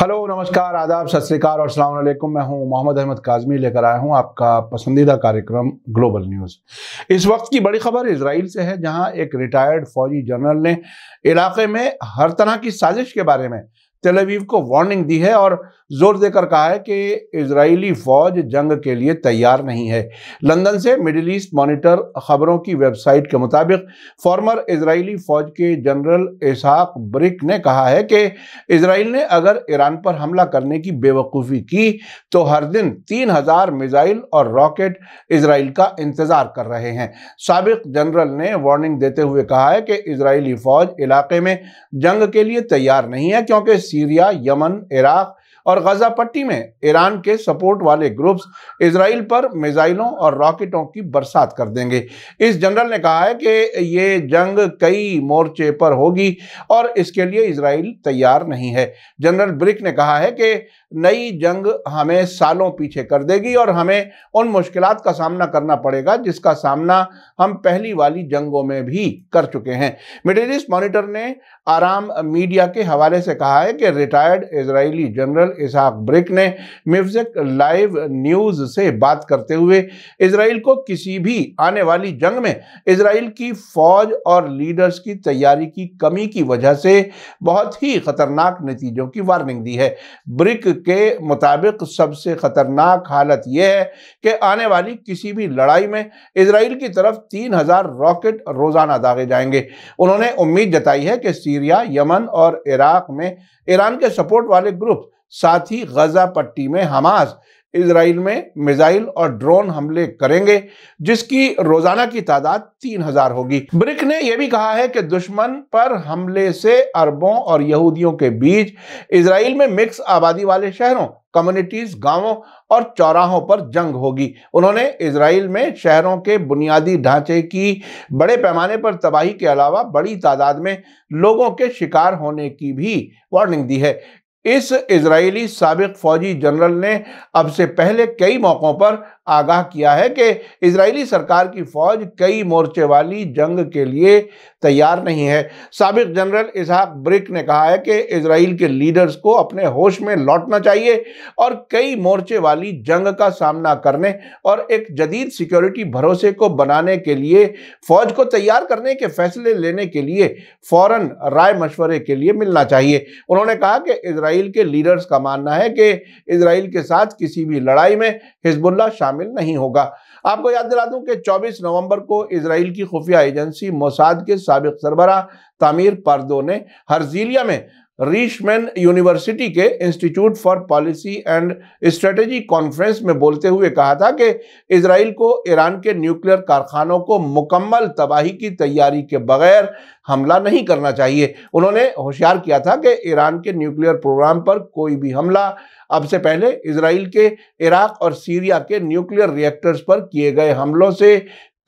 hello नमस्कार आदाब सत श्रीकाल और सलामकुम मैं हूं मोहम्मद अहमद काजमी लेकर आया हूं आपका पसंदीदा कार्यक्रम ग्लोबल न्यूज़ इस वक्त की बड़ी खबर इसराइल से है जहां एक रिटायर्ड फौजी जनरल ने इलाके में हर तरह की साजिश के बारे में तेलवीव को वार्निंग दी है और जोर देकर कहा है कि इजरायली फौज जंग के लिए तैयार नहीं है लंदन से मिडिल ईस्ट मॉनिटर खबरों की वेबसाइट के मुताबिक फॉर्मर इजरायली फौज के जनरल इसहाक ब्रिक ने कहा है कि इसराइल ने अगर ईरान पर हमला करने की बेवकूफ़ी की तो हर दिन तीन हज़ार मिज़ाइल और रॉकेट इसराइल का इंतज़ार कर रहे हैं सबक जनरल ने वार्निंग देते हुए कहा है कि इसराइली फौज इलाके में जंग के लिए तैयार नहीं है क्योंकि सीरिया यमन इराक और गजा पट्टी में ईरान के सपोर्ट वाले ग्रुप्स इसराइल पर मिज़ाइलों और रॉकेटों की बरसात कर देंगे इस जनरल ने कहा है कि ये जंग कई मोर्चे पर होगी और इसके लिए इसराइल तैयार नहीं है जनरल ब्रिक ने कहा है कि नई जंग हमें सालों पीछे कर देगी और हमें उन मुश्किल का सामना करना पड़ेगा जिसका सामना हम पहली वाली जंगों में भी कर चुके हैं मिडिल ईस्ट मॉनिटर ने आराम मीडिया के हवाले से कहा है कि रिटायर्ड इसराइली जनरल इसहाक ब्रिक ने मिफ्जक लाइव न्यूज़ से बात करते हुए इसराइल को किसी भी आने वाली जंग में इसराइल की फ़ौज और लीडर्स की तैयारी की कमी की वजह से बहुत ही ख़तरनाक नतीजों की वार्निंग दी है ब्रिक के मुताबिक सबसे ख़तरनाक हालत यह है कि आने वाली किसी भी लड़ाई में इसराइल की तरफ तीन हज़ार रॉकेट रोज़ाना दागे जाएंगे उन्होंने उम्मीद जताई है कि सीरिया यमन और इराक में ईरान के सपोर्ट वाले ग्रुप साथ ही गजा पट्टी में हमास इसराइल में मिसाइल और ड्रोन हमले करेंगे जिसकी रोजाना की तादाद तीन हजार होगी ब्रिक ने यह भी कहा है कि दुश्मन पर हमले से अरबों और यहूदियों के बीच इसराइल में मिक्स आबादी वाले शहरों कम्युनिटीज गांवों और चौराहों पर जंग होगी उन्होंने इसराइल में शहरों के बुनियादी ढांचे की बड़े पैमाने पर तबाही के अलावा बड़ी तादाद में लोगों के शिकार होने की भी वार्निंग दी है इस इजरायली सबक फौजी जनरल ने अब से पहले कई मौक़ों पर आगाह किया है कि इजरायली सरकार की फ़ौज कई मोर्चे वाली जंग के लिए तैयार नहीं है सबक जनरल इसहाक ब्रिक ने कहा है कि इसराइल के लीडर्स को अपने होश में लौटना चाहिए और कई मोर्चे वाली जंग का सामना करने और एक जदीद सिक्योरिटी भरोसे को बनाने के लिए फ़ौज को तैयार करने के फैसले लेने के लिए फ़ौर राय मशवरे के लिए मिलना चाहिए उन्होंने कहा कि इसराइल इसराइल के लीडर्स का मानना है कि इसराइल के साथ किसी भी लड़ाई में हिजबुल्ला शामिल नहीं होगा आपको याद दिला दूं कि 24 नवंबर को इसराइल की खुफिया एजेंसी मोसाद के सबक सरबरा तमीर पर्दो ने हरजीलिया में रीशमैन यूनिवर्सिटी के Institute for Policy and Strategy conference में बोलते हुए कहा था कि इसराइल को ईरान के न्यूक्लियर कारखानों को मुकम्मल तबाही की तैयारी के बगैर हमला नहीं करना चाहिए उन्होंने होशियार किया था कि ईरान के न्यूक्लियर प्रोग्राम पर कोई भी हमला अब से पहले इसराइल के इराक और सीरिया के न्यूक्लियर रिएक्टर्स पर किए गए हमलों से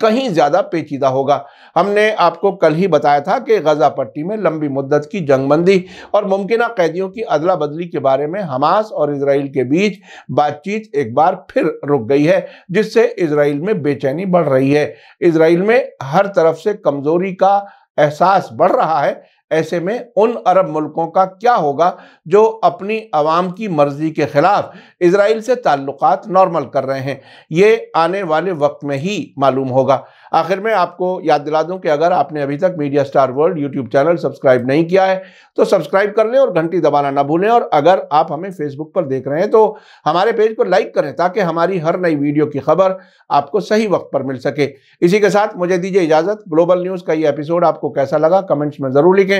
कहीं ज़्यादा पेचीदा होगा हमने आपको कल ही बताया था कि गजा पट्टी में लंबी मुद्दत की जंगबंदी और मुमकिन कैदियों की अदला बदली के बारे में हमास और इसराइल के बीच बातचीत एक बार फिर रुक गई है जिससे इसराइल में बेचैनी बढ़ रही है इसराइल में हर तरफ से कमज़ोरी का एहसास बढ़ रहा है ऐसे में उन अरब मुल्कों का क्या होगा जो अपनी आवाम की मर्जी के ख़िलाफ़ इसराइल से ताल्लुक नॉर्मल कर रहे हैं ये आने वाले वक्त में ही मालूम होगा आखिर में आपको याद दिला दूं कि अगर आपने अभी तक Media Star World YouTube channel subscribe नहीं किया है तो सब्सक्राइब कर लें और घंटी दबाना ना भूलें और अगर आप हमें फेसबुक पर देख रहे हैं तो हमारे पेज को लाइक करें ताकि हमारी हर नई वीडियो की खबर आपको सही वक्त पर मिल सके इसी के साथ मुझे दीजिए इजाज़त ग्लोबल न्यूज़ का ये एपिसोड आपको कैसा लगा कमेंट्स में ज़रूर लिखें